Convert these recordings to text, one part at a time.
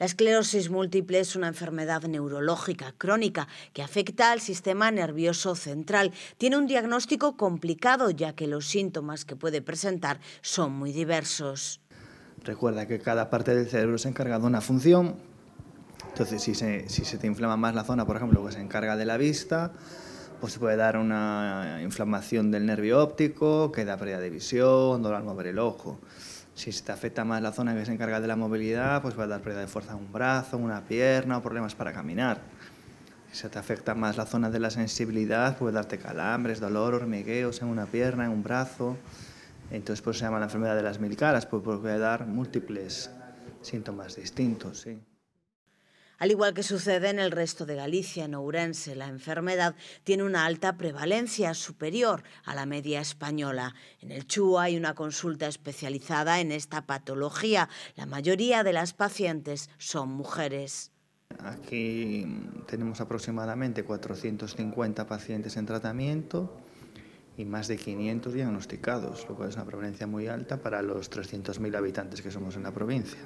La esclerosis múltiple es una enfermedad neurológica crónica que afecta al sistema nervioso central. Tiene un diagnóstico complicado ya que los síntomas que puede presentar son muy diversos. Recuerda que cada parte del cerebro se encarga de una función. Entonces, si se, te inflama más la zona, por ejemplo, que se encarga de la vista, pues se puede dar una inflamación del nervio óptico, que da pérdida de visión, dolor al mover el ojo. Si se te afecta más la zona que se encarga de la movilidad, pues va a dar pérdida de fuerza en un brazo, una pierna o problemas para caminar. Si se te afecta más la zona de la sensibilidad, puede darte calambres, dolor, hormigueos en una pierna, en un brazo. Entonces, pues se llama la enfermedad de las mil caras, pues puede dar múltiples síntomas distintos, sí. Al igual que sucede en el resto de Galicia, en Ourense, la enfermedad tiene una alta prevalencia superior a la media española. En el Chúa hay una consulta especializada en esta patología. La mayoría de las pacientes son mujeres. Aquí tenemos aproximadamente 450 pacientes en tratamiento y más de 500 diagnosticados, lo cual es una prevalencia muy alta para los 300.000 habitantes que somos en la provincia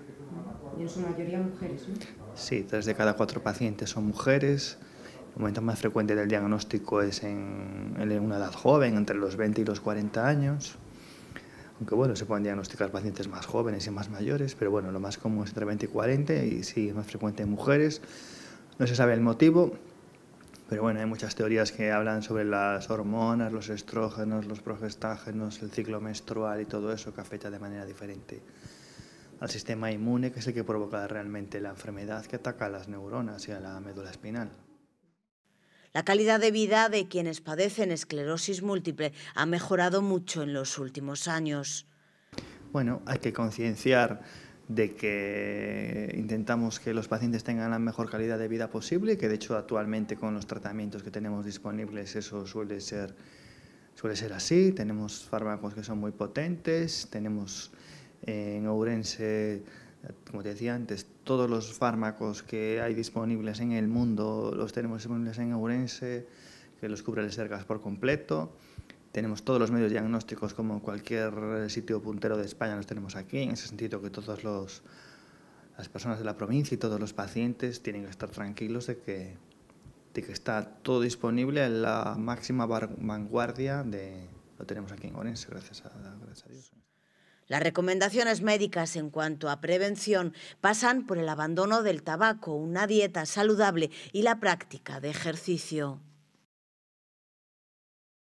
y en su mayoría mujeres. Sí, tres de cada cuatro pacientes son mujeres. El momento más frecuente del diagnóstico es en, una edad joven, entre los 20 y los 40 años. Aunque bueno, se pueden diagnosticar pacientes más jóvenes y más mayores, pero bueno, lo más común es entre 20 y 40 y sí, es más frecuente en mujeres. No se sabe el motivo, pero bueno, hay muchas teorías que hablan sobre las hormonas, los estrógenos, los progestágenos, el ciclo menstrual y todo eso que afecta de manera diferente al sistema inmune, que es el que provoca realmente la enfermedad que ataca a las neuronas y a la médula espinal. La calidad de vida de quienes padecen esclerosis múltiple ha mejorado mucho en los últimos años. Bueno, hay que concienciar de que intentamos que los pacientes tengan la mejor calidad de vida posible, que de hecho actualmente con los tratamientos que tenemos disponibles eso suele ser, suele ser así. Tenemos fármacos que son muy potentes, tenemos en Ourense, como te decía antes, todos los fármacos que hay disponibles en el mundo los tenemos disponibles en Ourense, que los cubre el Sergas por completo. Tenemos todos los medios diagnósticos como cualquier sitio puntero de España los tenemos aquí, en ese sentido que todas las personas de la provincia y todos los pacientes tienen que estar tranquilos de que, de que está todo disponible en la máxima vanguardia de lo tenemos aquí en Orense, gracias a, gracias a Dios. Las recomendaciones médicas en cuanto a prevención pasan por el abandono del tabaco, una dieta saludable y la práctica de ejercicio.